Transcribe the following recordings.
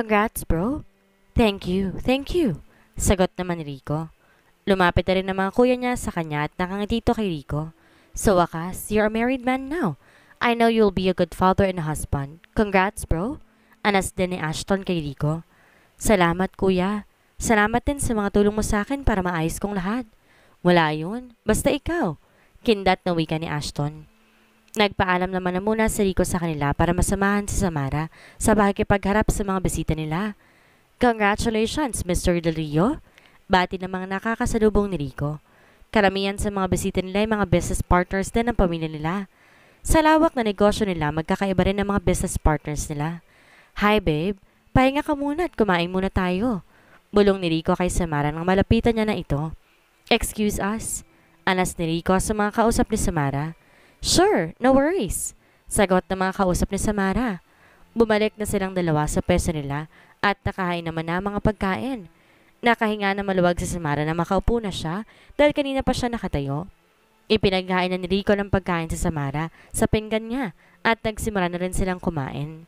Congrats, bro. Thank you, thank you. Sagot naman ni Rico. Lumapit na rin ang mga kuya niya sa kanya at nakangiti ito kay Rico. So wakas, you're a married man now. I know you'll be a good father and a husband. Congrats, bro. Anas din ni Ashton kay Rico. Salamat, kuya. Salamat din sa mga tulong mo sa akin para maayos kong lahat. Wala yun. Basta ikaw. Kindat na wika ni Ashton. Nagpaalam naman na muna si Rico sa kanila para masamahan si Samara sa pagharap sa mga bisita nila. Congratulations, Mr. Del Rio! Bati ng mga nakakasalubong ni Rico. Karamihan sa mga bisita nila ay mga business partners din ng pamilya nila. Sa lawak na negosyo nila, magkakaiba rin ang mga business partners nila. Hi babe, pahinga ka muna at kumain muna tayo. Bulong ni Rico kay Samara nang malapitan niya na ito. Excuse us. Anas ni Rico sa mga kausap ni Samara. Sure, no worries. Sagot ng mga kausap ni Samara. Bumalik na silang dalawa sa pwesto nila at nakahain naman na mga pagkain. Nakahinga na maluwag si Samara na makaupo na siya dahil kanina pa siya nakatayo. Ipinaghain na ni Rico ng pagkain si Samara sa pinggan niya at nagsimula na rin silang kumain.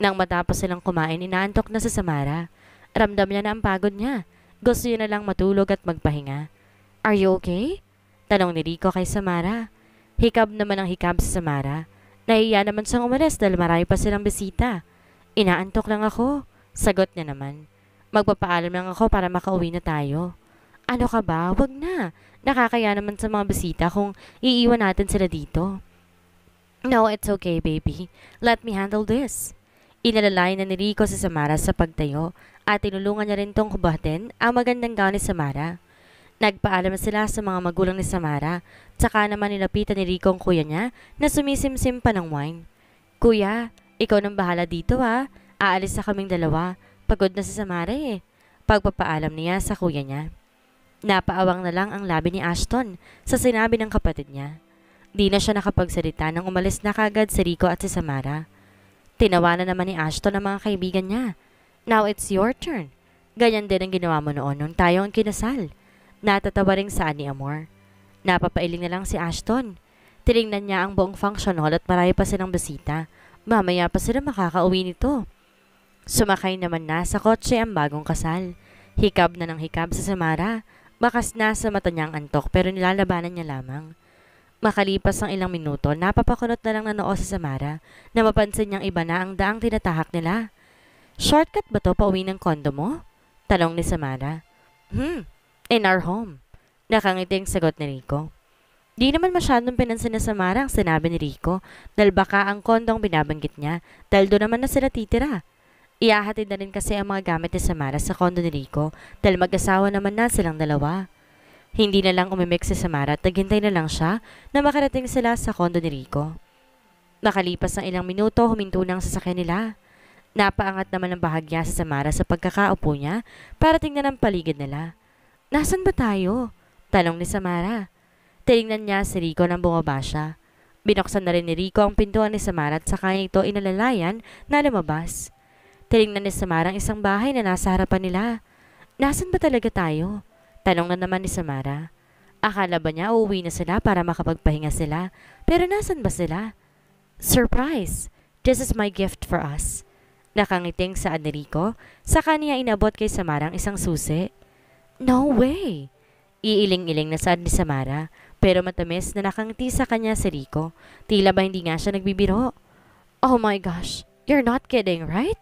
Nang matapos silang kumain, inaantok na si Samara. Ramdam niya na ang pagod niya. Gusto niya na lang matulog at magpahinga. Are you okay? Tanong ni Rico kay Samara. Hikab naman ang hikab sa Samara. Nahiya naman siyang umalis dahil marami pa silang bisita. Inaantok lang ako. Sagot niya naman. Magpapaalam lang ako para makauwi na tayo. Ano ka ba? Wag na. Nakakaya naman sa mga bisita kung iiwan natin sila dito. No, it's okay, baby. Let me handle this. Inalalay na ni Rico sa Samara sa pagtayo at tinulungan niya rin tong kubatin ang magandang gown ni Samara. Nagpaalam sila sa mga magulang ni Samara, tsaka naman nilapitan ni Rico ang kuya niya na sumisimsim pa ng wine. Kuya, ikaw nang bahala dito ha. Aalis sa kaming dalawa. Pagod na si Samara eh. Pagpapaalam niya sa kuya niya. Napaawang na lang ang labi ni Ashton sa sinabi ng kapatid niya. Di na siya nakapagsalita nang umalis na kagad si Rico at si Samara. Tinawanan naman ni Ashton ang mga kaibigan niya. Now it's your turn. Ganyan din ang ginawa mo noon nung tayo ang kinasal. Natatawa rin sa ni Amor. Napapailing na lang si Ashton. Tinignan niya ang buong function hall at marami pa silang basita. Mamaya pa sila makakauwi nito. Sumakay naman na sa kotse ang bagong kasal. Hikab na ng hikab sa Samara. Bakas na sa mata niya ang antok pero nilalabanan niya lamang. Makalipas ang ilang minuto, napapakunot na lang na noo si Samara na mapansin niyang iba na ang daang tinatahak nila. Shortcut ba to pauwi ng kondo mo? Tanong ni Samara. Hmm, in our home. Nakangiting sagot ni Rico. Di naman masyadong pinansin na Samara ang sinabi ni Rico dahil baka ang kondong binabanggit niya dahil doon naman na sila titira. Iahatid na rin kasi ang mga gamit ni Samara sa kondo ni Rico dahil mag-asawa naman na silang dalawa. Hindi na lang umimik si Samara at naghintay na lang siya na makarating sila sa kondo ni Rico. Nakalipas ng ilang minuto, huminto na ang sasakyan nila. Napaangat naman ang bahagya si Samara sa pagkakaupo niya para tingnan ang paligid nila. Nasaan ba tayo? Tanong ni Samara. Tinignan niya si Rico nang bumaba siya. Binuksan na rin ni Rico ang pintuan ni Samara at saka niya ito inalalayan na lumabas. Tinignan ni Samara ang isang bahay na nasa harapan nila. Nasaan ba talaga tayo? Tanong na naman ni Samara. Akala ba niya uuwi na sila para makapagpahinga sila? Pero nasaan ba sila? Surprise! This is my gift for us. Nakangiting sa Rico, saka niya inabot kay Samara ang isang susi. No way! Iiling-iling na sad ni Samara, pero matamis na nakangiti sa kanya si Rico. Tila ba hindi nga siya nagbibiro? Oh my gosh, you're not kidding, right?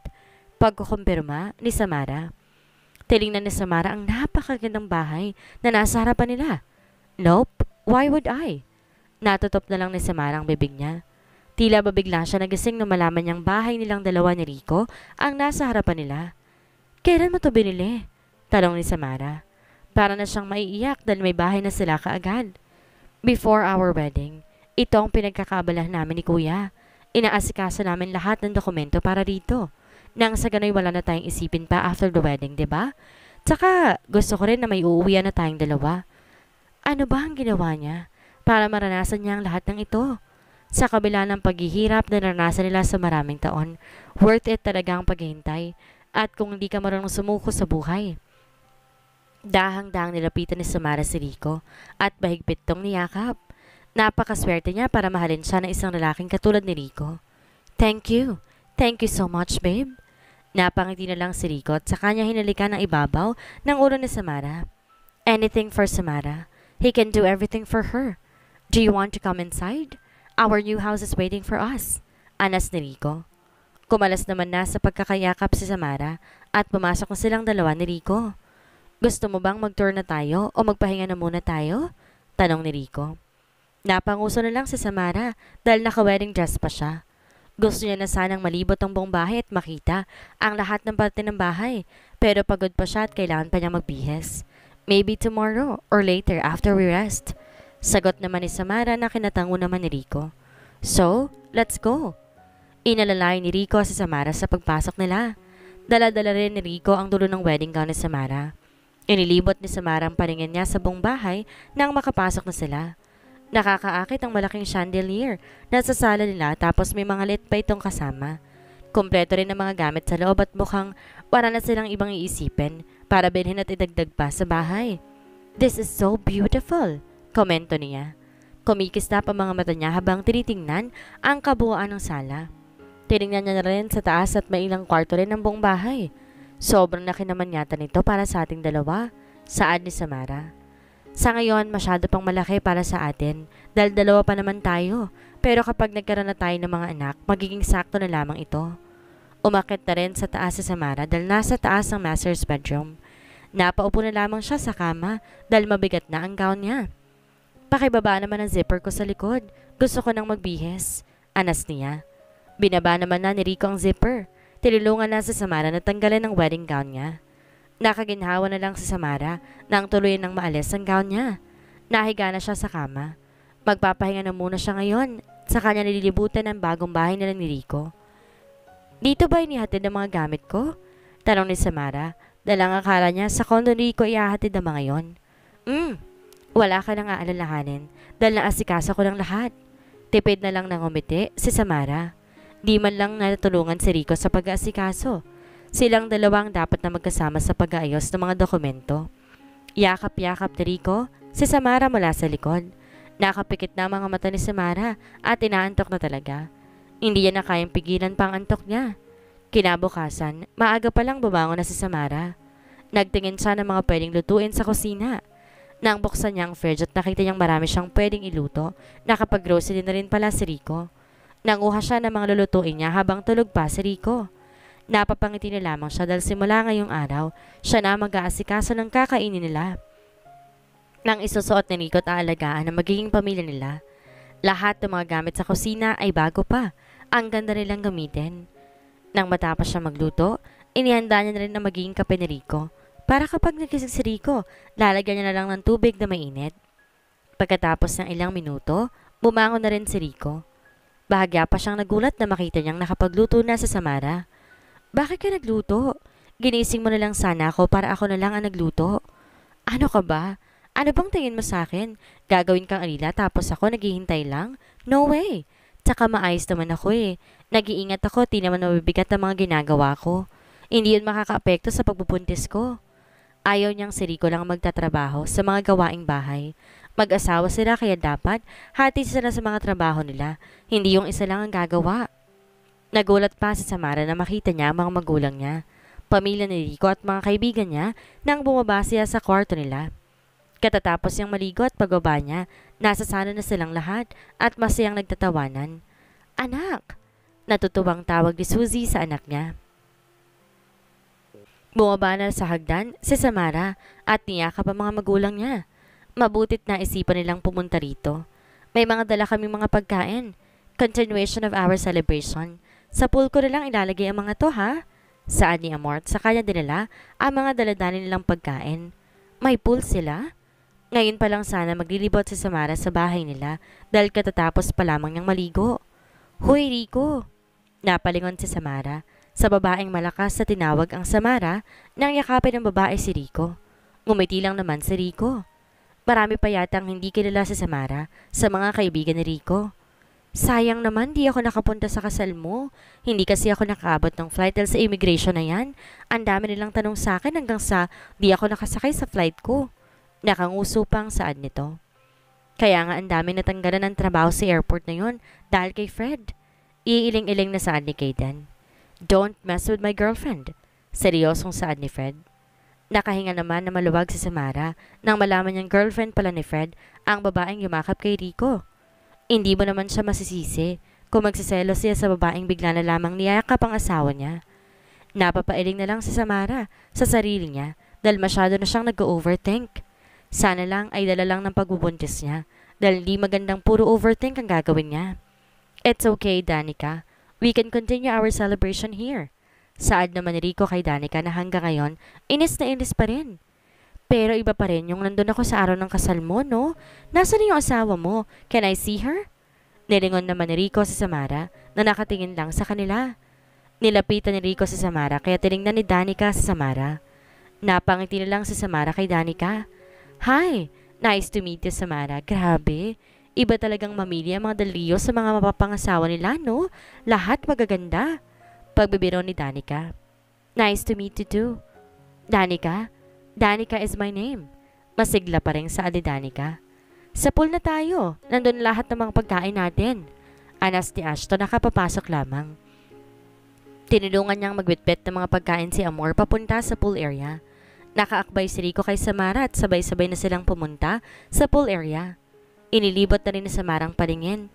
Pagkukumpirma ni Samara. Tilingnan ni Samara ang napakagandang bahay na nasa harapan nila. Nope, why would I? Natutop na lang ni Samara ang bibig niya. Tila ba bigla siya nagising na malaman niyang bahay nilang dalawa ni Rico ang nasa harapan nila. Kailan mo to binili? Talong ni Samara para na siyang maiiyak dahil may bahay na sila kaagad. Before our wedding, ito ang pinagkakabalahan namin ni Kuya. Inaasikasa namin lahat ng dokumento para rito. Nang sa gano'y wala na tayong isipin pa after the wedding, ba? Diba? Tsaka gusto ko rin na may uuwian na tayong dalawa. Ano ba ang ginawa niya para maranasan niya ang lahat ng ito? Sa kabila ng paghihirap na naranasan nila sa maraming taon, worth it talaga ang paghihintay at kung hindi ka marunong sumuko sa buhay. Dahang-dahang nilapitan ni Samara si Rico at mahigpit tong niyakap. Napakaswerte niya para mahalin siya ng isang lalaking katulad ni Rico. Thank you. Thank you so much, babe. Napangiti na lang si Rico at sa kanya hinalikan ang ibabaw ng ulo ni Samara. Anything for Samara. He can do everything for her. Do you want to come inside? Our new house is waiting for us. Anas ni Rico. Kumalas naman na sa pagkakayakap si Samara at pumasok na silang dalawa ni Rico. Gusto mo bang mag-tour na tayo o magpahinga na muna tayo? Tanong ni Rico. Napanguso na lang si Samara dahil naka-wedding dress pa siya. Gusto niya na sanang malibot ang buong bahay at makita ang lahat ng parte ng bahay pero pagod pa siya at kailangan pa niya magbihis. Maybe tomorrow or later after we rest. Sagot naman ni Samara na kinatango naman ni Rico. So, let's go. Inalalay ni Rico si Samara sa pagpasok nila. Daladala rin ni Rico ang dulo ng wedding gown ni Samara. Inilibot ni Samara ang paningin niya sa buong bahay nang makapasok na sila. Nakakaakit ang malaking chandelier na sa sala nila tapos may mga lit pa itong kasama. Kompleto rin ang mga gamit sa loob at mukhang wala na silang ibang iisipin para bilhin at idagdag pa sa bahay. This is so beautiful, komento niya. Kumikislap ang mga mata niya habang tinitingnan ang kabuuan ng sala. Tinignan niya na rin sa taas at may ilang kwarto rin ng buong bahay. Sobrang laki naman yata nito para sa ating dalawa, saad ni Samara. Sa ngayon, masyado pang malaki para sa atin dahil dalawa pa naman tayo. Pero kapag nagkaroon na tayo ng mga anak, magiging sakto na lamang ito. Umakit na rin sa taas si Samara dahil nasa taas ang master's bedroom. Napaupo na lamang siya sa kama dahil mabigat na ang gown niya. Pakibaba naman ang zipper ko sa likod. Gusto ko nang magbihis. Anas niya. Binaba naman na ni Rico ang zipper. Tinulungan na si Samara na tanggalan ng wedding gown niya. Nakaginhawa na lang si Samara na ang tuluyan nang maalis ang gown niya. Nahiga na siya sa kama. Magpapahinga na muna siya ngayon sa kanya nililibutan ng bagong bahay nila ni Rico. Dito ba inihatid ang mga gamit ko? Tanong ni Samara. Dalang akala niya sa kondo ni Rico iahatid ang mga yon. Hmm, wala ka nang aalalahanin dahil naasikaso ko ng lahat. Tipid na lang ng umiti si Samara. Di man lang natulungan si Rico sa pag-aasikaso. Silang dalawang dapat na magkasama sa pag-aayos ng mga dokumento. Yakap-yakap ni Rico si Samara mula sa likod. Nakapikit na mga mata ni Samara at inaantok na talaga. Hindi niya na kayang pigilan pang antok niya. Kinabukasan, maaga palang bumangon na si Samara. Nagtingin siya ng mga pwedeng lutuin sa kusina. Nang buksan niya ang fridge at nakita niyang marami siyang pwedeng iluto, nakapag-grocery na rin pala si Rico. Nanguha siya ng mga lulutuin niya habang tulog pa si Rico. Napapangiti na lamang siya dahil simula ngayong araw, siya na mag-aasikaso ng kakainin nila. Nang isusuot ni Rico at aalagaan ang magiging pamilya nila, lahat ng mga gamit sa kusina ay bago pa. Ang ganda nilang gamitin. Nang matapos siya magluto, inihanda niya na rin na magiging kape ni Rico para kapag nagising si Rico, lalagyan niya na lang ng tubig na mainit. Pagkatapos ng ilang minuto, bumangon na rin si Rico. Bahagya pa siyang nagulat na makita niyang nakapagluto na sa Samara. Bakit ka nagluto? Ginising mo na lang sana ako para ako na lang ang nagluto. Ano ka ba? Ano bang tingin mo sa akin? Gagawin kang alila tapos ako naghihintay lang? No way! Tsaka maayos naman ako eh. Nag-iingat ako, di naman mabibigat ang mga ginagawa ko. Hindi yun makakaapekto sa pagbubuntis ko. Ayaw niyang si Rico lang magtatrabaho sa mga gawaing bahay. Mag-asawa sila kaya dapat hati sila sa mga trabaho nila, hindi yung isa lang ang gagawa. Nagulat pa si Samara na makita niya ang mga magulang niya, pamilya ni Rico at mga kaibigan niya nang bumaba siya sa kwarto nila. Katatapos niyang maligo at pagbaba niya, nasa sana na silang lahat at masayang nagtatawanan. Anak! Natutuwang tawag ni Suzy sa anak niya. Bumaba na sa hagdan si Samara at niyakap ang mga magulang niya. Mabutit na isipan nilang pumunta rito. May mga dala kaming mga pagkain. Continuation of our celebration. Sa pool ko na lang ilalagay ang mga to ha? Saan ni Amort sa kanya dinala ang mga daladali nilang pagkain. May pool sila? Ngayon pa lang sana maglilibot si Samara sa bahay nila dahil katatapos pa lamang niyang maligo. Hoy Rico! Napalingon si Samara sa babaeng malakas sa tinawag ang Samara nang yakapin ng babae si Rico. Ngumiti lang naman si Rico. Marami pa yata ang hindi kilala sa Samara, sa mga kaibigan ni Rico. Sayang naman di ako nakapunta sa kasal mo. Hindi kasi ako nakaabot ng flight dahil sa immigration na yan. Ang dami nilang tanong sa akin hanggang sa di ako nakasakay sa flight ko. Nakanguso pang saad nito. Kaya nga ang dami natanggalan ng trabaho sa airport na yon dahil kay Fred. Iiling-iling na saad ni Kayden. Don't mess with my girlfriend. Seryosong saad ni Fred. Nakahinga naman na maluwag si Samara nang malaman niyang girlfriend pala ni Fred ang babaeng yumakap kay Rico. Hindi mo naman siya masisisi kung magsiselo siya sa babaeng bigla na lamang niyayakap ang asawa niya. Napapailing na lang si Samara sa sarili niya dahil masyado na siyang nag-overthink. Sana lang ay dala lang ng pagbubuntis niya dahil hindi magandang puro overthink ang gagawin niya. It's okay, Danica. We can continue our celebration here. Saad naman ni Rico kay Danica na hanggang ngayon, inis na inis pa rin. Pero iba pa rin yung nandun ako sa araw ng kasal mo, no? Nasaan yung asawa mo? Can I see her? Nilingon naman ni Rico sa Samara na nakatingin lang sa kanila. Nilapitan ni Rico si Samara kaya tinignan ni Danica si Samara. Napangiti na lang si Samara kay Danica. Hi! Nice to meet you, Samara. Grabe. Iba talagang mamilya ang mga dalrio sa mga mapapangasawa nila, no? Lahat magaganda pagbibiro ni Danica. Nice to meet you too. Danica? Danica is my name. Masigla pa rin sa ali Danica. Sa pool na tayo. Nandun lahat ng mga pagkain natin. Anas ni Ashton nakapapasok lamang. Tinulungan niyang magbitbit ng mga pagkain si Amor papunta sa pool area. Nakaakbay si Rico kay Samara at sabay-sabay na silang pumunta sa pool area. Inilibot na rin ni ang palingin.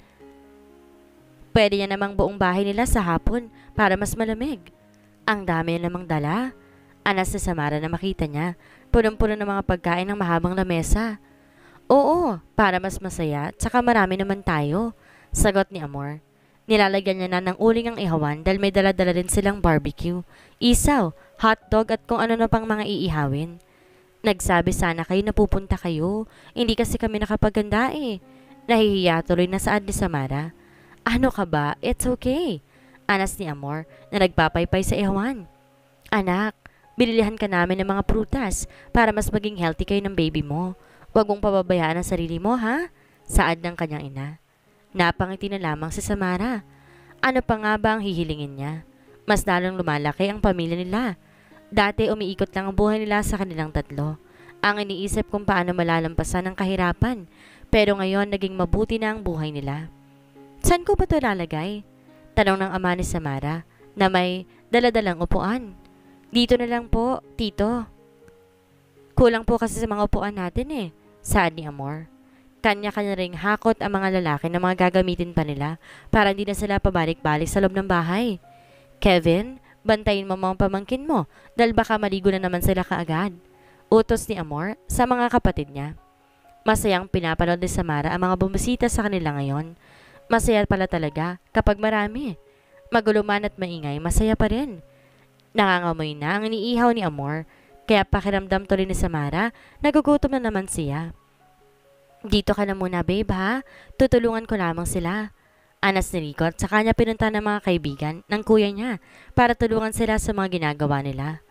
Pwede niya namang buong bahay nila sa hapon para mas malamig. Ang dami namang dala. Anas na Samara na makita niya, punong-puno ng mga pagkain ng mahabang lamesa. Oo, para mas masaya, tsaka marami naman tayo, sagot ni Amor. Nilalagyan niya na ng uling ang ihawan dahil may dala-dala rin silang barbecue, isaw, hotdog at kung ano na pang mga iihawin. Nagsabi sana kayo napupunta kayo, hindi kasi kami nakapaganda eh. Nahihiya tuloy na saad ni Samara. Ano ka ba? It's okay. Anas ni Amor na nagpapaypay sa ewan. Anak, binilihan ka namin ng mga prutas para mas maging healthy kayo ng baby mo. Huwag mong pababayaan ang sarili mo, ha? Saad ng kanyang ina. Napangiti na lamang si Samara. Ano pa nga ba ang hihilingin niya? Mas lalong lumalaki ang pamilya nila. Dati umiikot lang ang buhay nila sa kanilang tatlo. Ang iniisip kung paano malalampasan ang kahirapan. Pero ngayon naging mabuti na ang buhay nila. San ko ba ito lalagay? Tanong ng ama ni Samara na may daladalang upuan. Dito na lang po, tito. Kulang po kasi sa mga upuan natin eh, saad ni Amor. Kanya-kanya ring hakot ang mga lalaki na mga gagamitin pa nila para hindi na sila pabalik-balik sa loob ng bahay. Kevin, bantayin mo mga pamangkin mo dahil baka maligo na naman sila kaagad. Utos ni Amor sa mga kapatid niya. Masayang pinapanood ni Samara ang mga bumisita sa kanila ngayon Masaya pala talaga kapag marami. Maguluman at maingay, masaya pa rin. Nangangamoy na ang iniihaw ni Amor, kaya pakiramdam tuloy ni Samara, nagugutom na naman siya. Dito ka na muna babe ha, tutulungan ko lamang sila. Anas ni Rico sa kanya niya pinunta ng mga kaibigan ng kuya niya para tulungan sila sa mga ginagawa nila.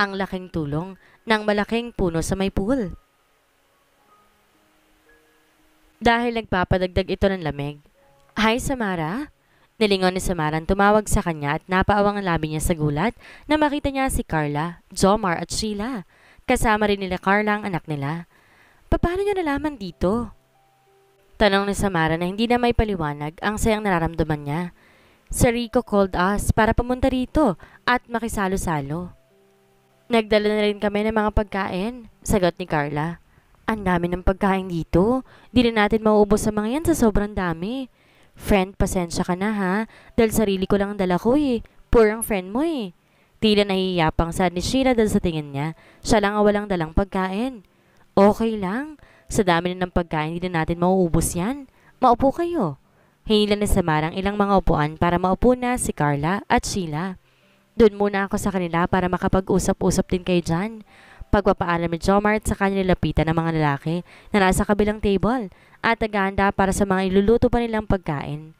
Ang laking tulong ng malaking puno sa may pool. Dahil nagpapadagdag ito ng lamig, Hi, Samara. Nilingon ni Samaran tumawag sa kanya at napaawang ang labi niya sa gulat na makita niya si Carla, Jomar at Sheila. Kasama rin nila Carla ang anak nila. Paano niya nalaman dito? Tanong ni Samara na hindi na may paliwanag ang sayang nararamdaman niya. Si Rico called us para pumunta rito at makisalo-salo. Nagdala na rin kami ng mga pagkain, sagot ni Carla. Ang dami ng pagkain dito. Di na natin mauubos sa mga yan sa sobrang dami. Friend, pasensya ka na ha. Dahil sarili ko lang ang dala ko eh. Poor ang friend mo eh. Tila nahihiyapang sad ni Sheila dahil sa tingin niya. Siya lang ang walang dalang pagkain. Okay lang. Sa dami na ng pagkain, hindi na natin mauubos yan. Maupo kayo. Hinila ni Samarang ilang mga upuan para maupo na si Carla at Sheila. Doon muna ako sa kanila para makapag-usap-usap din kayo dyan. Pagpapaalam ni Jomart sa kanya nilapitan ng mga lalaki na nasa kabilang table at nagahanda para sa mga iluluto pa nilang pagkain.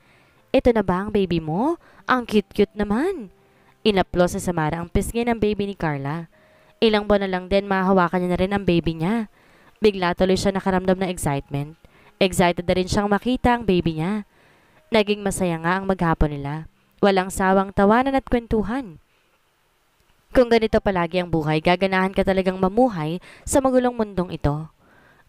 Ito na ba ang baby mo? Ang cute-cute naman! Inaplos na Samara ang pisngi ng baby ni Carla. Ilang buwan na lang din mahahawakan niya na rin ang baby niya. Bigla tuloy siya nakaramdam ng excitement. Excited na rin siyang makita ang baby niya. Naging masaya nga ang maghapon nila. Walang sawang tawanan at kwentuhan. Kung ganito palagi ang buhay, gaganahan ka talagang mamuhay sa magulong mundong ito.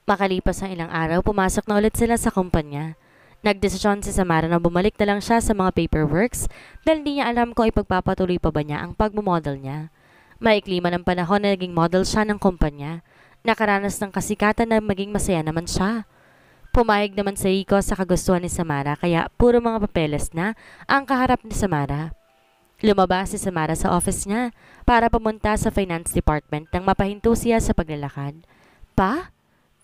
Makalipas ang ilang araw, pumasok na ulit sila sa kumpanya. Nagdesisyon si Samara na bumalik na lang siya sa mga paperworks dahil hindi niya alam kung ipagpapatuloy pa ba niya ang pagmumodel niya. Maikli man ang panahon na naging model siya ng kumpanya. Nakaranas ng kasikatan na maging masaya naman siya. Pumayag naman si Rico sa kagustuhan ni Samara kaya puro mga papeles na ang kaharap ni Samara. Lumabas si Samara sa office niya para pumunta sa finance department nang mapahinto siya sa paglalakad. Pa?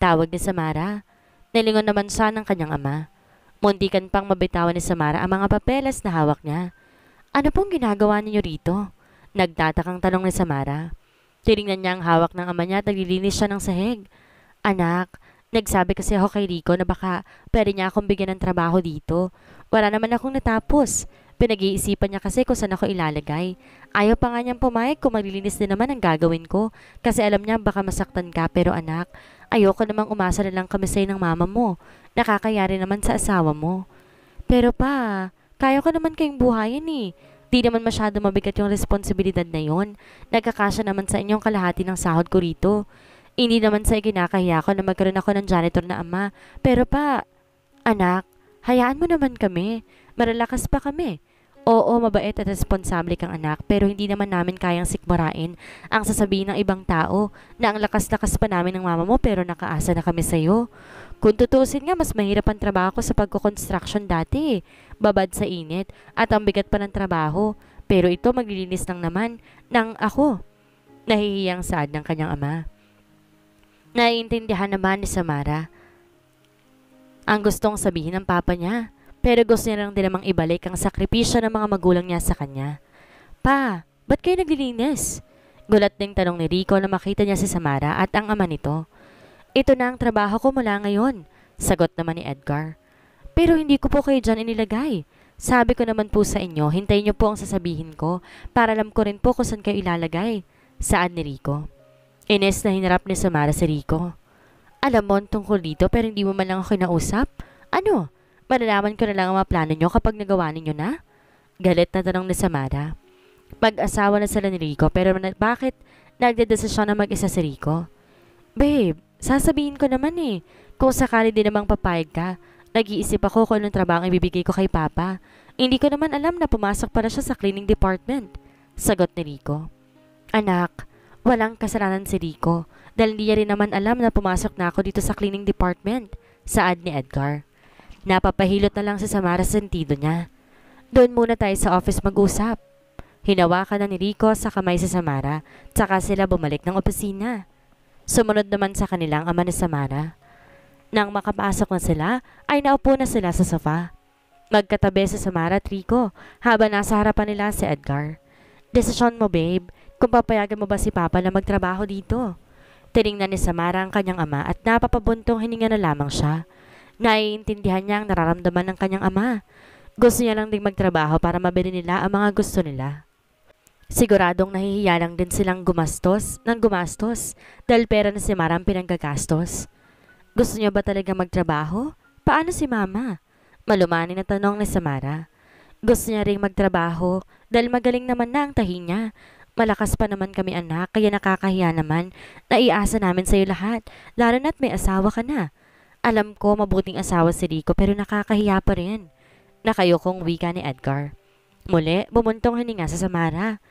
Tawag ni Samara. Nilingon naman siya ng kanyang ama. Muntikan pang mabitawan ni Samara ang mga papelas na hawak niya. Ano pong ginagawa ninyo rito? Nagtatakang tanong ni Samara. Tinignan niya ang hawak ng ama niya at naglilinis siya ng sahig. Anak, nagsabi kasi ako kay Rico na baka pwede niya akong bigyan ng trabaho dito. Wala naman akong natapos. Pinag-iisipan niya kasi kung saan ako ilalagay. Ayaw pa nga niyang pumayag kung maglilinis din naman ang gagawin ko kasi alam niya baka masaktan ka pero anak, Ayoko namang umasa na lang kami sa'yo ng mama mo. Nakakayari naman sa asawa mo. Pero pa, kaya ko naman kayong buhayin eh. Di naman masyado mabigat yung responsibilidad na yon. Nagkakasya naman sa inyong kalahati ng sahod ko rito. Hindi naman sa'yo ikinakahiya ko na magkaroon ako ng janitor na ama. Pero pa, anak, hayaan mo naman kami. Maralakas pa kami. Oo, mabait at responsable kang anak, pero hindi naman namin kayang sikmurain ang sasabihin ng ibang tao na ang lakas-lakas pa namin ng mama mo pero nakaasa na kami sa'yo. Kung tutusin nga, mas mahirap ang trabaho ko sa pagkoconstruction dati. Babad sa init at ang bigat pa ng trabaho. Pero ito maglilinis ng naman ng ako. Nahihiyang sad ng kanyang ama. Naiintindihan naman ni Samara ang gustong sabihin ng papa niya. Pero gusto niya lang din namang ibalik ang sakripisyo ng mga magulang niya sa kanya. Pa, ba't kayo naglilinis? Gulat ding tanong ni Rico na makita niya si Samara at ang ama nito. Ito na ang trabaho ko mula ngayon, sagot naman ni Edgar. Pero hindi ko po kayo dyan inilagay. Sabi ko naman po sa inyo, hintayin niyo po ang sasabihin ko para alam ko rin po kung saan kayo ilalagay. Saan ni Rico? Ines na hinarap ni Samara si Rico. Alam mo tungkol dito pero hindi mo man lang ako kinausap? Ano? Malalaman ko na lang ang mga plano nyo kapag nagawa ninyo na. Galit na tanong ni Samara. Mag-asawa na sila ni Rico pero bakit nagdedesisyon na mag-isa si Rico? Babe, sasabihin ko naman eh. Kung sakali din namang papayag ka, nag-iisip ako kung anong trabaho ang ibibigay ko kay Papa. Hindi ko naman alam na pumasok para siya sa cleaning department. Sagot ni Rico. Anak, walang kasalanan si Rico dahil hindi niya rin naman alam na pumasok na ako dito sa cleaning department. Saad ni Edgar. Napapahilot na lang sa Samara sa sentido niya. Doon muna tayo sa office mag-usap. Hinawakan na ni Rico sa kamay si Samara, tsaka sila bumalik ng opisina. Sumunod naman sa kanilang ama ni Samara. Nang makapasok na sila, ay naupo na sila sa sofa. Magkatabi si Samara at Rico habang nasa harapan nila si Edgar. Desisyon mo babe, kung papayagan mo ba si Papa na magtrabaho dito. Tinignan ni Samara ang kanyang ama at napapabuntong hininga na lamang siya. Naiintindihan niya ang nararamdaman ng kanyang ama. Gusto niya lang ding magtrabaho para mabili nila ang mga gusto nila. Siguradong nahihiya lang din silang gumastos ng gumastos dahil pera na si Mara ang pinanggagastos. Gusto niya ba talaga magtrabaho? Paano si Mama? Malumani na tanong ni Samara. Gusto niya ring magtrabaho dahil magaling naman na ang tahi niya. Malakas pa naman kami anak kaya nakakahiya naman na iasa namin iyo lahat lalo na't may asawa ka na. Alam ko mabuting asawa si Rico pero nakakahiya pa rin na kong wika ni Edgar. Muli, bumuntong hininga sa Samara.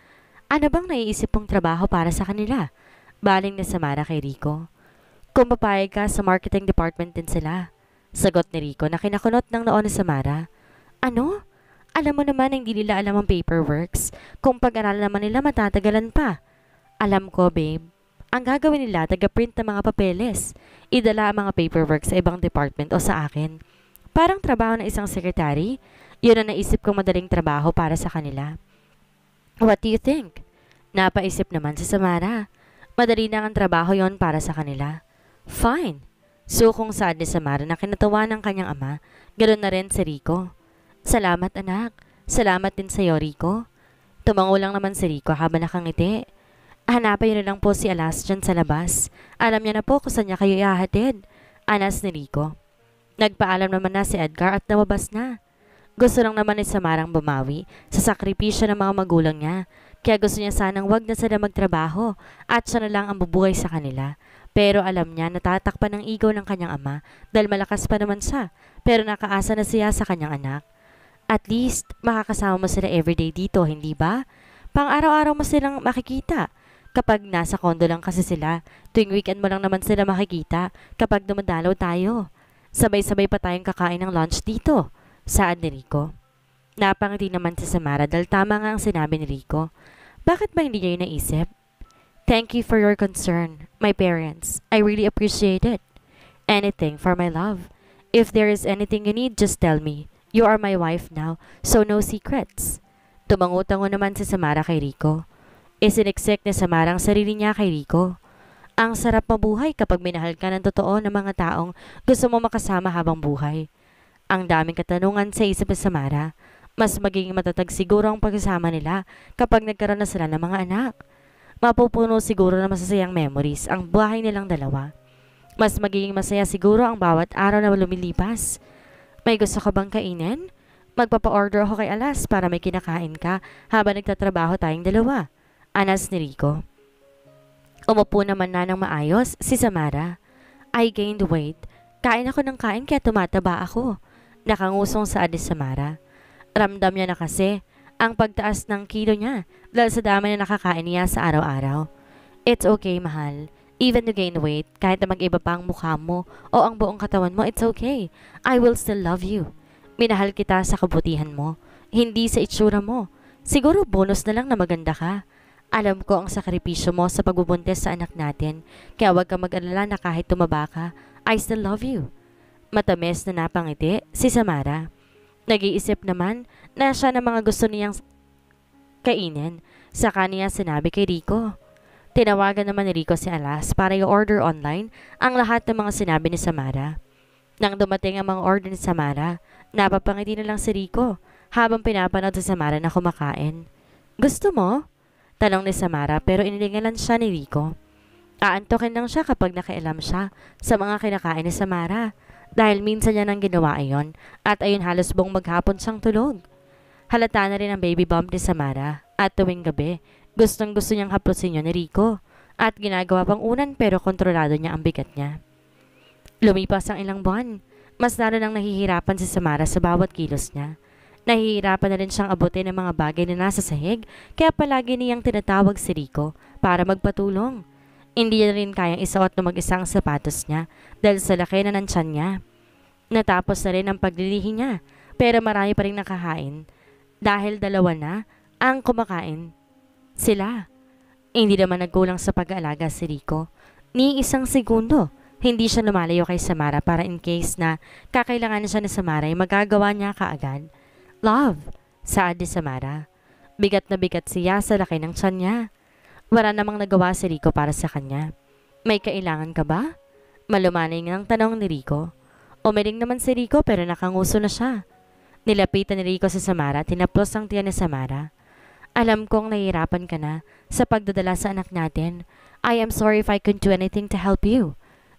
Ano bang naiisip pong trabaho para sa kanila? Baling na Samara kay Rico. Kung papayag ka, sa marketing department din sila. Sagot ni Rico na kinakunot ng noon ni Samara. Ano? Alam mo naman hindi nila alam ang paperworks. Kung pag-aralan naman nila, matatagalan pa. Alam ko, babe. Ang gagawin nila, taga-print ng mga papeles idala ang mga paperwork sa ibang department o sa akin. Parang trabaho ng isang secretary, yun ang naisip kong madaling trabaho para sa kanila. What do you think? Napaisip naman si Samara. Madali na ang trabaho yon para sa kanila. Fine. Sukong sad ni Samara na kinatawa ng kanyang ama, ganoon na rin si Rico. Salamat anak. Salamat din sa iyo Rico. Tumango lang naman si Rico habang nakangiti. Hanapin niyo na lang po si Alas dyan sa labas. Alam niya na po kung saan niya kayo iahatid. Anas ni Rico. Nagpaalam naman na si Edgar at nababas na. Gusto lang naman ni Samarang bumawi sa sakripisyo ng mga magulang niya. Kaya gusto niya sanang wag na sila magtrabaho at siya na lang ang bubuhay sa kanila. Pero alam niya natatakpan ng igaw ng kanyang ama dahil malakas pa naman siya pero nakaasa na siya sa kanyang anak. At least makakasama mo sila everyday dito, hindi ba? Pang araw-araw mo silang makikita. Kapag nasa kondo lang kasi sila, tuwing weekend mo lang naman sila makikita kapag dumadalaw tayo. Sabay-sabay pa tayong kakain ng lunch dito. Saan ni Rico? Napangiti naman si Samara dahil tama nga ang sinabi ni Rico. Bakit ba hindi niya yun naisip? Thank you for your concern, my parents. I really appreciate it. Anything for my love. If there is anything you need, just tell me. You are my wife now, so no secrets. Tumangutango naman si Samara kay Rico. Isiniksik ni sa marang sarili niya kay Rico. Ang sarap mabuhay kapag minahal ka ng totoo ng mga taong gusto mo makasama habang buhay. Ang daming katanungan sa isip ni Samara. Mas magiging matatag siguro ang pagkasama nila kapag nagkaroon na sila ng mga anak. Mapupuno siguro ng masasayang memories ang buhay nilang dalawa. Mas magiging masaya siguro ang bawat araw na lumilipas. May gusto ka bang kainin? Magpapa-order ako kay Alas para may kinakain ka habang nagtatrabaho tayong dalawa. Anas ni Rico. Umupo naman na ng maayos si Samara. I gained weight. Kain ako ng kain kaya tumataba ako. Nakangusong sa ni Samara. Ramdam niya na kasi ang pagtaas ng kilo niya dahil sa dami na nakakain niya sa araw-araw. It's okay, mahal. Even to gain weight, kahit na mag-iba pa ang mukha mo o ang buong katawan mo, it's okay. I will still love you. Minahal kita sa kabutihan mo, hindi sa itsura mo. Siguro bonus na lang na maganda ka. Alam ko ang sakripisyo mo sa pagbubuntis sa anak natin, kaya huwag kang mag-alala na kahit tumaba ka, I still love you. Matamis na napangiti si Samara. Nag-iisip naman na siya ng mga gusto niyang kainin, saka niya sinabi kay Rico. Tinawagan naman ni Rico si Alas para i-order online ang lahat ng mga sinabi ni Samara. Nang dumating ang mga order ni Samara, napapangiti na lang si Rico habang pinapanood si Samara na kumakain. Gusto mo? Tanong ni Samara pero inilingalan siya ni Rico. Aantokin lang siya kapag nakialam siya sa mga kinakain ni Samara dahil minsan niya nang ginawa iyon at ayun halos buong maghapon siyang tulog. Halata na rin ang baby bump ni Samara at tuwing gabi gustong gusto niyang haplosin yun ni Rico at ginagawa pang unan pero kontrolado niya ang bigat niya. Lumipas ang ilang buwan, mas lalo nang nahihirapan si Samara sa bawat kilos niya. Nahihirapan na rin siyang abutin ang mga bagay na nasa sahig, kaya palagi niyang tinatawag si Rico para magpatulong. Hindi niya rin kayang isuot ng mag-isa sapatos niya dahil sa laki na nansyan niya. Natapos na rin ang paglilihi niya, pero marami pa rin nakahain dahil dalawa na ang kumakain. Sila. Hindi naman nagkulang sa pag-aalaga si Rico. Ni isang segundo, hindi siya lumalayo kay Samara para in case na kakailangan siya ni Samara ay magagawa niya kaagad. Love, saad ni Samara. Bigat na bigat siya sa laki ng tiyan niya. Wala namang nagawa si Rico para sa kanya. May kailangan ka ba? Malumanay ng tanong ni Rico. Umiling naman si Rico pero nakanguso na siya. Nilapitan ni Rico si Samara tinaplos ang tiyan ni Samara. Alam kong nahihirapan ka na sa pagdadala sa anak natin. I am sorry if I couldn't do anything to help you.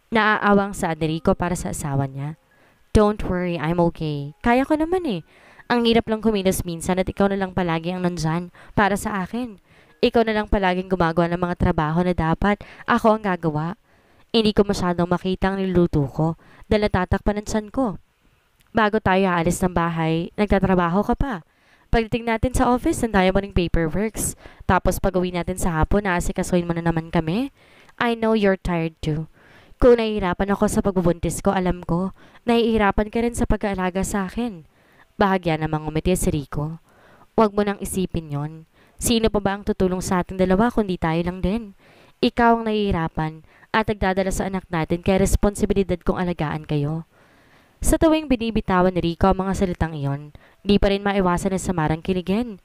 Naaawang sa Rico para sa asawa niya. Don't worry, I'm okay. Kaya ko naman eh. Ang hirap lang kumilos minsan at ikaw na lang palagi ang nandyan para sa akin. Ikaw na lang palaging gumagawa ng mga trabaho na dapat ako ang gagawa. Hindi ko masyadong makita ang niluto ko dahil natatakpan ng san ko. Bago tayo aalis ng bahay, nagtatrabaho ka pa. Pagdating natin sa office, nandayo mo ng paperworks. Tapos pag uwi natin sa hapon, naasikasuhin mo na naman kami. I know you're tired too. Kung nahihirapan ako sa pagbubuntis ko, alam ko, nahihirapan ka rin sa pag-aalaga sa akin. Bahagya namang umiti si Rico. Huwag mo nang isipin yon. Sino pa ba ang tutulong sa ating dalawa kundi tayo lang din? Ikaw ang nahihirapan at nagdadala sa anak natin kaya responsibilidad kong alagaan kayo. Sa tuwing binibitawan ni Rico ang mga salitang iyon, di pa rin maiwasan ng samarang kiligin.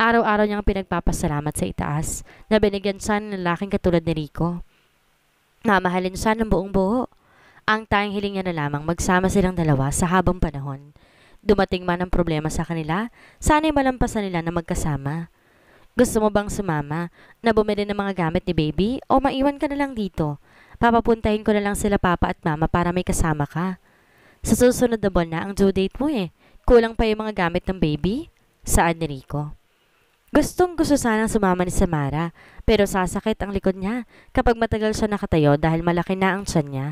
Araw-araw niyang pinagpapasalamat sa itaas na binigyan siya ng lalaking katulad ni Rico. Namahalin siya ng buong buo. Ang tanging hiling niya na lamang magsama silang dalawa sa habang panahon. Dumating man ang problema sa kanila, sana'y malampasan nila na magkasama. Gusto mo bang sumama na bumili ng mga gamit ni baby o maiwan ka na lang dito? Papapuntahin ko na lang sila papa at mama para may kasama ka. Sa susunod na na ang due date mo eh. Kulang pa yung mga gamit ng baby? Saan ni Rico. Gustong gusto sanang sumama ni Samara, pero sasakit ang likod niya kapag matagal siya nakatayo dahil malaki na ang tiyan niya.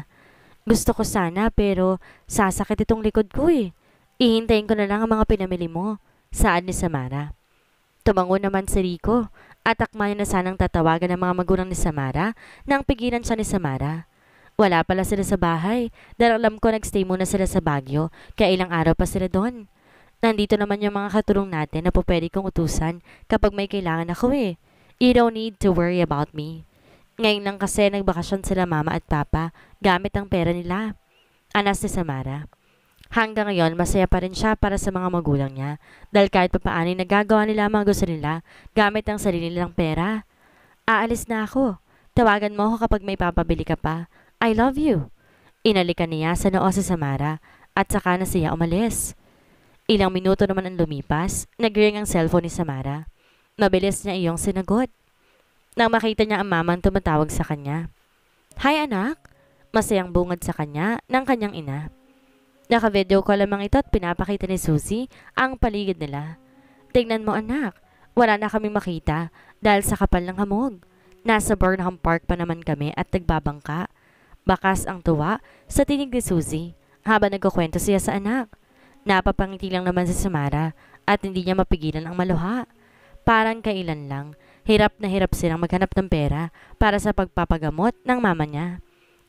Gusto ko sana pero sasakit itong likod ko eh. Ihintayin ko na lang ang mga pinamili mo. Saan ni Samara? Tumango naman si Rico at akma na sanang tatawagan ng mga magulang ni Samara nang pigilan siya ni Samara. Wala pala sila sa bahay dahil alam ko nagstay muna sila sa Baguio kaya ilang araw pa sila doon. Nandito naman yung mga katulong natin na po pwede kong utusan kapag may kailangan ako eh. You don't need to worry about me. Ngayon lang kasi nagbakasyon sila mama at papa gamit ang pera nila. Anas ni Samara. Hanggang ngayon, masaya pa rin siya para sa mga magulang niya dahil kahit papaano nagagawa nila mga gusto nila gamit ang sarili nilang pera. Aalis na ako. Tawagan mo ako kapag may papabili ka pa. I love you. Inalikan niya sa noo si Samara at saka na siya umalis. Ilang minuto naman ang lumipas, nagring ang cellphone ni Samara. Mabilis niya iyong sinagot. Nang makita niya ang mamang tumatawag sa kanya. Hi anak! Masayang bungad sa kanya ng kanyang ina. Naka-video ko lamang ito at pinapakita ni Susie ang paligid nila. Tingnan mo anak, wala na kami makita dahil sa kapal ng hamog. Nasa Burnham Park pa naman kami at nagbabangka. Bakas ang tuwa sa tinig ni Susie habang nagkukwento siya sa anak. Napapangiti lang naman si Samara at hindi niya mapigilan ang maluha. Parang kailan lang, hirap na hirap silang maghanap ng pera para sa pagpapagamot ng mama niya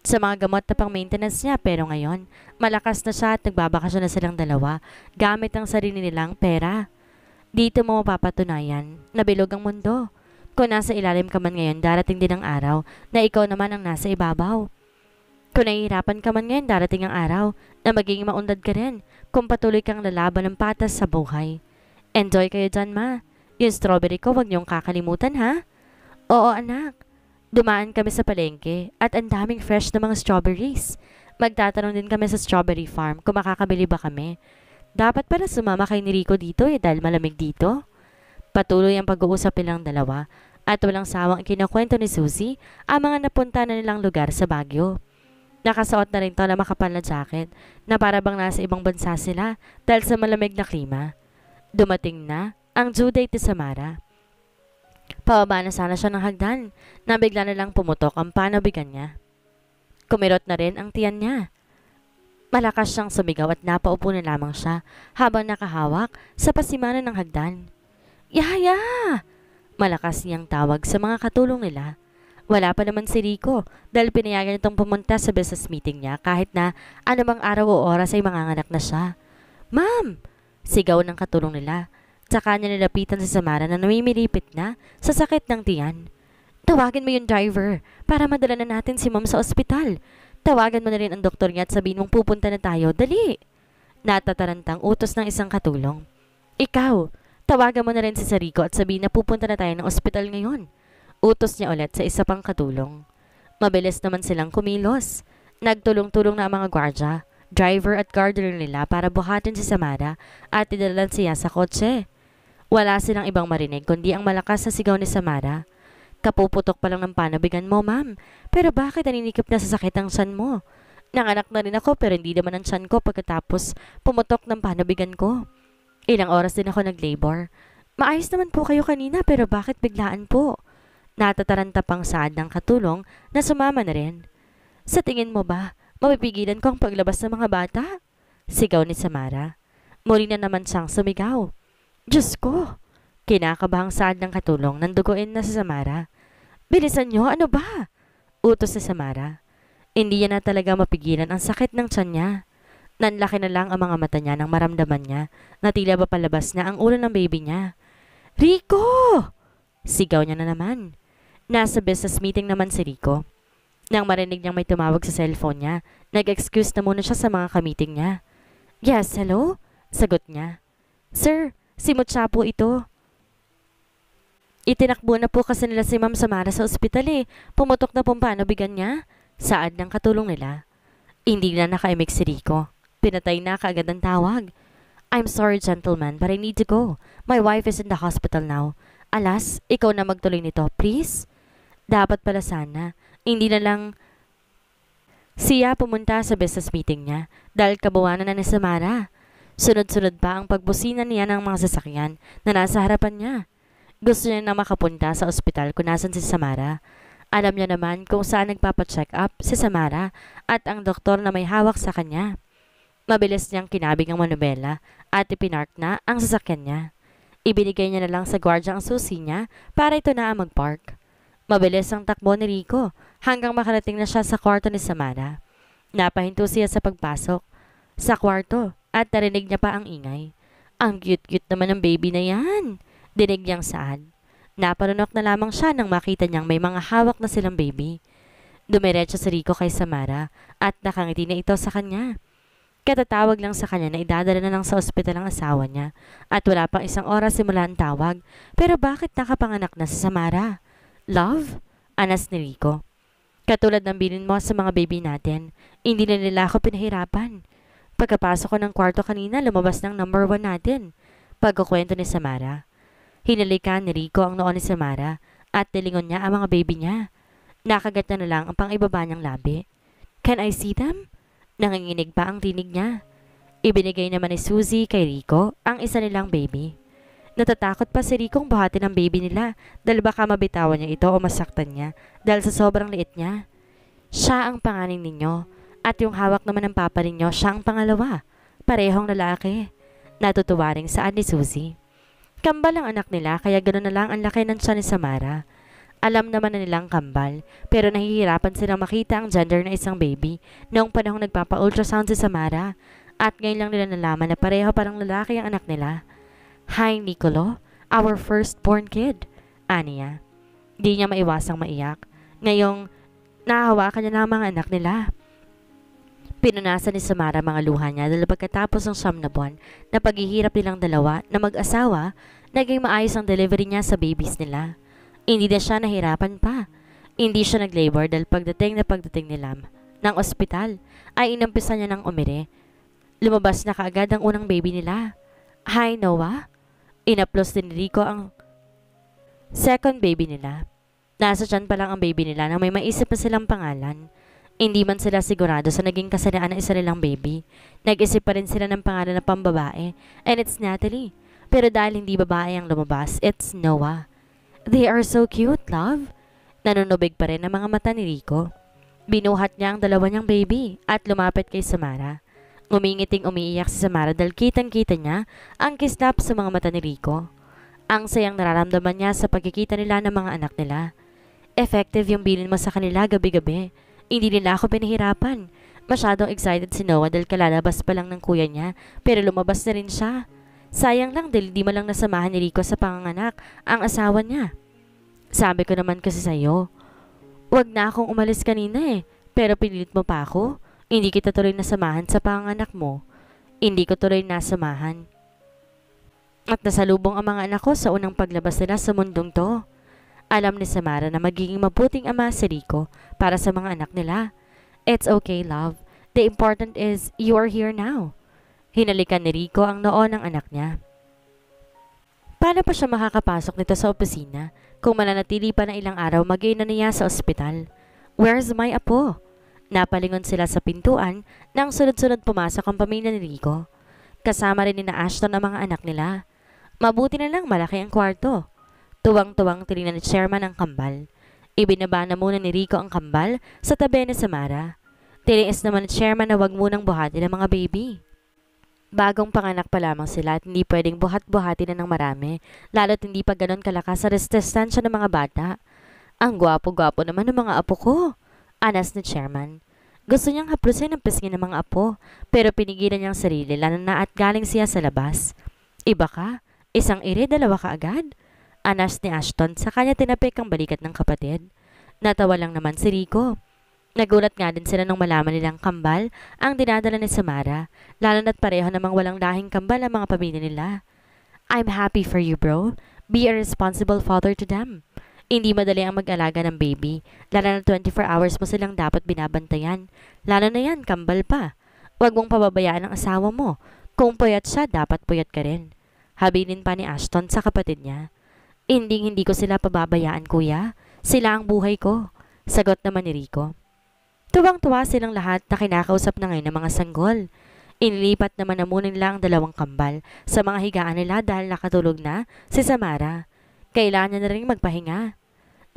sa mga gamot na pang maintenance niya pero ngayon, malakas na siya at nagbabakasyon na silang dalawa gamit ang sarili nilang pera. Dito mo mapapatunayan na bilog ang mundo. Kung nasa ilalim ka man ngayon, darating din ang araw na ikaw naman ang nasa ibabaw. Kung nahihirapan ka man ngayon, darating ang araw na magiging maundad ka rin kung patuloy kang lalaban ng patas sa buhay. Enjoy kayo dyan ma. Yung strawberry ko, wag niyong kakalimutan ha. Oo anak, Dumaan kami sa palengke at ang daming fresh na mga strawberries. Magtatanong din kami sa strawberry farm kung makakabili ba kami. Dapat para sumama kay ni Rico dito eh dahil malamig dito. Patuloy ang pag-uusap nilang dalawa at walang sawang kinakwento ni Susie ang mga napunta na nilang lugar sa Baguio. Nakasuot na rin to na makapal na jacket na para bang nasa ibang bansa sila dahil sa malamig na klima. Dumating na ang due date ni Samara. Pababa na sana siya ng hagdan na bigla na lang pumutok ang panabigan niya. Kumirot na rin ang tiyan niya. Malakas siyang sumigaw at napaupo na lamang siya habang nakahawak sa pasimanan ng hagdan. Yaya! Malakas niyang tawag sa mga katulong nila. Wala pa naman si Rico dahil pinayagan itong pumunta sa business meeting niya kahit na anumang araw o oras ay manganganak na siya. Ma'am! Sigaw ng katulong nila Tsaka niya nilapitan si Samara na namimilipit na sa sakit ng tiyan. Tawagin mo yung driver para madala na natin si ma'am sa ospital. Tawagan mo na rin ang doktor niya at sabihin mong pupunta na tayo. Dali! Natatarantang utos ng isang katulong. Ikaw, tawagan mo na rin si Sarico at sabihin na pupunta na tayo ng ospital ngayon. Utos niya ulit sa isa pang katulong. Mabilis naman silang kumilos. Nagtulong-tulong na ang mga gwardya, driver at gardener nila para buhatin si Samara at idalan siya sa kotse. Wala silang ibang marinig kundi ang malakas na sigaw ni Samara. Kapuputok pa lang ng panabigan mo, ma'am. Pero bakit naninikip na sa sakit ang san mo? Nanganak na rin ako pero hindi naman ang san ko pagkatapos pumutok ng panabigan ko. Ilang oras din ako nag-labor. Maayos naman po kayo kanina pero bakit biglaan po? Natataranta pang saad ng katulong na sumama na rin. Sa tingin mo ba, mapipigilan ko ang paglabas ng mga bata? Sigaw ni Samara. Muli na naman siyang sumigaw. Diyos ko! Kinakabahang saad ng katulong ng duguin na si Samara. Bilisan nyo, ano ba? Utos sa Samara. Hindi niya na talaga mapigilan ang sakit ng tiyan niya. Nanlaki na lang ang mga mata niya nang maramdaman niya na tila ba palabas na ang ulo ng baby niya. Rico! Sigaw niya na naman. Nasa business meeting naman si Rico. Nang marinig niyang may tumawag sa cellphone niya, nag-excuse na muna siya sa mga kamiting niya. Yes, hello? Sagot niya. Sir, Si Mucha po ito. Itinakbo na po kasi nila si Ma'am Samara sa ospital eh. Pumutok na pong bigan niya. Saad ng katulong nila. Hindi na nakaimik si Rico. Pinatay na kaagad ang tawag. I'm sorry gentlemen, but I need to go. My wife is in the hospital now. Alas, ikaw na magtuloy nito, please? Dapat pala sana. Hindi na lang... Siya pumunta sa business meeting niya dahil kabawanan na ni Samara. Sunod-sunod pa ang pagbusina niya ng mga sasakyan na nasa harapan niya. Gusto niya na makapunta sa ospital kung nasan si Samara. Alam niya naman kung saan nagpapacheck up si Samara at ang doktor na may hawak sa kanya. Mabilis niyang kinabig ang manubela at ipinark na ang sasakyan niya. Ibinigay niya na lang sa gwardya ang susi niya para ito na ang magpark. Mabilis ang takbo ni Rico hanggang makarating na siya sa kwarto ni Samara. Napahinto siya sa pagpasok. Sa kwarto, at narinig niya pa ang ingay. Ang cute-cute naman ng baby na yan, dinig niyang saan. Naparunok na lamang siya nang makita niyang may mga hawak na silang baby. Dumiretso si Rico kay Samara at nakangiti na ito sa kanya. Katatawag lang sa kanya na idadala na lang sa ospital ang asawa niya at wala pang isang oras simula ang tawag. Pero bakit nakapanganak na si Samara? Love? Anas ni Rico. Katulad ng binin mo sa mga baby natin, hindi na nila ako pinahirapan. Pagkapasok ko ng kwarto kanina, lumabas ng number one natin. Pagkukwento ni Samara. Hinalikan ni Rico ang noon ni Samara at nilingon niya ang mga baby niya. Nakagat na, na lang ang pangibaba niyang labi. Can I see them? Nanginginig pa ang tinig niya. Ibinigay naman ni Suzy kay Rico ang isa nilang baby. Natatakot pa si Rico kung buhatin ng baby nila dahil baka mabitawan niya ito o masaktan niya dahil sa sobrang liit niya. Siya ang panganing ninyo at yung hawak naman ng papa ninyo, ang pangalawa. Parehong lalaki. Natutuwa rin saan ni Susie. Kambal ang anak nila kaya ganoon na lang ang laki ng siya ni Samara. Alam naman na nilang kambal pero nahihirapan silang makita ang gender na isang baby noong panahong nagpapa-ultrasound si Samara at ngayon lang nila nalaman na pareho parang lalaki ang anak nila. Hi Nicolo, our firstborn kid, Ania. Di niya maiwasang maiyak. Ngayong nahahawakan niya na ang mga anak nila. Pinunasan ni Samara mga luha niya dahil pagkatapos ng siyam na buwan na paghihirap nilang dalawa na mag-asawa, naging maayos ang delivery niya sa babies nila. Hindi na siya nahirapan pa. Hindi siya nag-labor dahil pagdating na pagdating nila ng ospital ay inampisa niya ng umire. Lumabas na kaagad ang unang baby nila. Hi Noah! Inaplos din ni Rico ang second baby nila. Nasa tiyan pa lang ang baby nila nang may maisip na silang pangalan. Hindi man sila sigurado sa naging kasanaan ng isa nilang baby. Nag-isip pa rin sila ng pangalan na pambabae, and it's Natalie. Pero dahil hindi babae ang lumabas, it's Noah. They are so cute, love. Nanunubig pa rin ang mga mata ni Rico. Binuhat niya ang dalawa niyang baby at lumapit kay Samara. Umingiting umiiyak si Samara dahil kitang-kita niya ang kislap sa mga mata ni Rico. Ang sayang nararamdaman niya sa pagkikita nila ng mga anak nila. Effective yung bilin mo sa kanila gabi-gabi hindi nila ako pinahirapan. Masyadong excited si Noah dahil kalalabas pa lang ng kuya niya, pero lumabas na rin siya. Sayang lang dahil di mo lang nasamahan ni Rico sa panganganak ang asawa niya. Sabi ko naman kasi sa'yo, wag na akong umalis kanina eh, pero pinilit mo pa ako. Hindi kita tuloy nasamahan sa panganganak mo. Hindi ko tuloy nasamahan. At nasalubong ang mga anak ko sa unang paglabas nila sa mundong to. Alam ni Samara na magiging mabuting ama si Rico para sa mga anak nila. It's okay, love. The important is you are here now. Hinalikan ni Rico ang noo ng anak niya. Paano pa siya makakapasok nito sa opisina kung mananatili pa na ilang araw magay na niya sa ospital? Where's my apo? Napalingon sila sa pintuan nang sunod-sunod pumasok ang pamilya ni Rico. Kasama rin ni na Ashton ang mga anak nila. Mabuti na lang malaki ang kwarto. Tuwang-tuwang tinignan ni Chairman ang kambal. Ibinaba na muna ni Rico ang kambal sa tabi ni Samara. Tiniis naman ni chairman na wag munang buhati ng mga baby. Bagong panganak pa lamang sila at hindi pwedeng buhat-buhati na ng marami, lalo't hindi pa ganon kalakas sa resistensya ng mga bata. Ang gwapo-gwapo naman ng mga apo ko, anas ni chairman. Gusto niyang haplusin ang pisngin ng mga apo, pero pinigilan niyang sarili lalo na at galing siya sa labas. Iba ka, isang ire, dalawa ka agad. Anas ni Ashton sa kanya tinapik ang balikat ng kapatid. Natawa lang naman si Rico. Nagulat nga din sila nung malaman nilang kambal ang dinadala ni Samara, lalo na't pareho namang walang lahing kambal ang mga pamilya nila. I'm happy for you, bro. Be a responsible father to them. Hindi madali ang mag-alaga ng baby, lalo na 24 hours mo silang dapat binabantayan. Lalo na yan, kambal pa. Huwag mong pababayaan ang asawa mo. Kung puyat siya, dapat puyat ka rin. Habilin pa ni Ashton sa kapatid niya. Hindi hindi ko sila pababayaan kuya. Sila ang buhay ko. Sagot naman ni Rico. Tuwang-tuwa silang lahat na kinakausap na ngayon ng mga sanggol. Inilipat naman na muna nila ang dalawang kambal sa mga higaan nila dahil nakatulog na si Samara. Kailangan niya na rin magpahinga.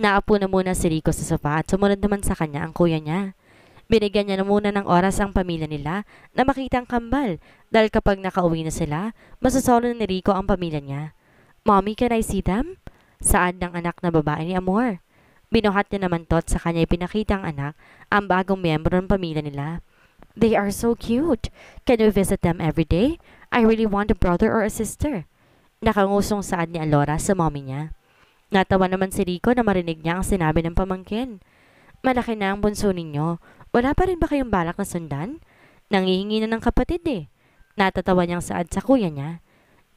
Naapo na muna si Rico sa sofa at sumunod naman sa kanya ang kuya niya. Binigyan niya na muna ng oras ang pamilya nila na makita ang kambal dahil kapag nakauwi na sila, masasolo na ni Rico ang pamilya niya. Mommy, can I see them? Saad ng anak na babae ni Amor. Binuhat niya naman tot sa kanya ipinakita ang anak ang bagong miyembro ng pamilya nila. They are so cute. Can we visit them every day? I really want a brother or a sister. Nakangusong saad ni Alora sa mommy niya. Natawa naman si Rico na marinig niya ang sinabi ng pamangkin. Malaki na ang bunso ninyo. Wala pa rin ba kayong balak na sundan? Nangihingi na ng kapatid eh. Natatawa niyang saad sa kuya niya.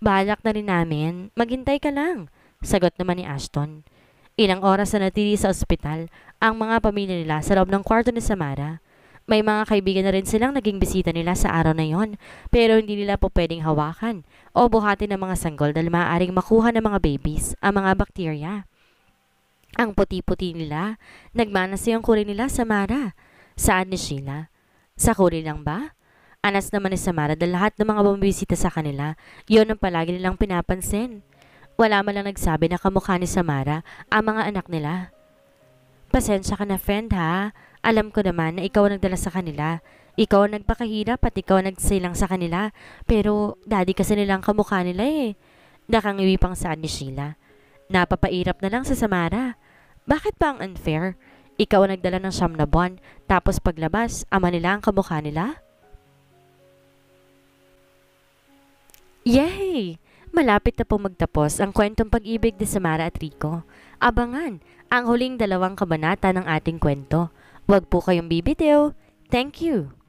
Balak na rin namin. Maghintay ka lang. Sagot naman ni Ashton. Ilang oras na natili sa ospital ang mga pamilya nila sa loob ng kwarto ni Samara. May mga kaibigan na rin silang naging bisita nila sa araw na yon pero hindi nila po pwedeng hawakan o buhatin ng mga sanggol dahil maaaring makuha ng mga babies ang mga bakterya. Ang puti-puti nila, nagmanas yung kulay nila sa Mara. Saan ni Sheila? Sa kulay lang ba? Anas naman ni Samara dahil lahat ng mga bumibisita sa kanila, yon ang palagi nilang pinapansin. Wala man lang nagsabi na kamukha ni Samara ang mga anak nila. Pasensya ka na friend ha. Alam ko naman na ikaw ang nagdala sa kanila. Ikaw ang nagpakahirap at ikaw ang nagsilang sa kanila. Pero daddy kasi nilang kamukha nila eh. Nakangiwi pang saan ni Sheila. Napapairap na lang sa Samara. Bakit pa ang unfair? Ikaw ang nagdala ng siyam na buwan, tapos paglabas, ama nila ang kamukha nila? Yay! Malapit na po magtapos ang kwentong pag-ibig ni Samara at Rico. Abangan ang huling dalawang kabanata ng ating kwento. Huwag po kayong bibitiw. Thank you!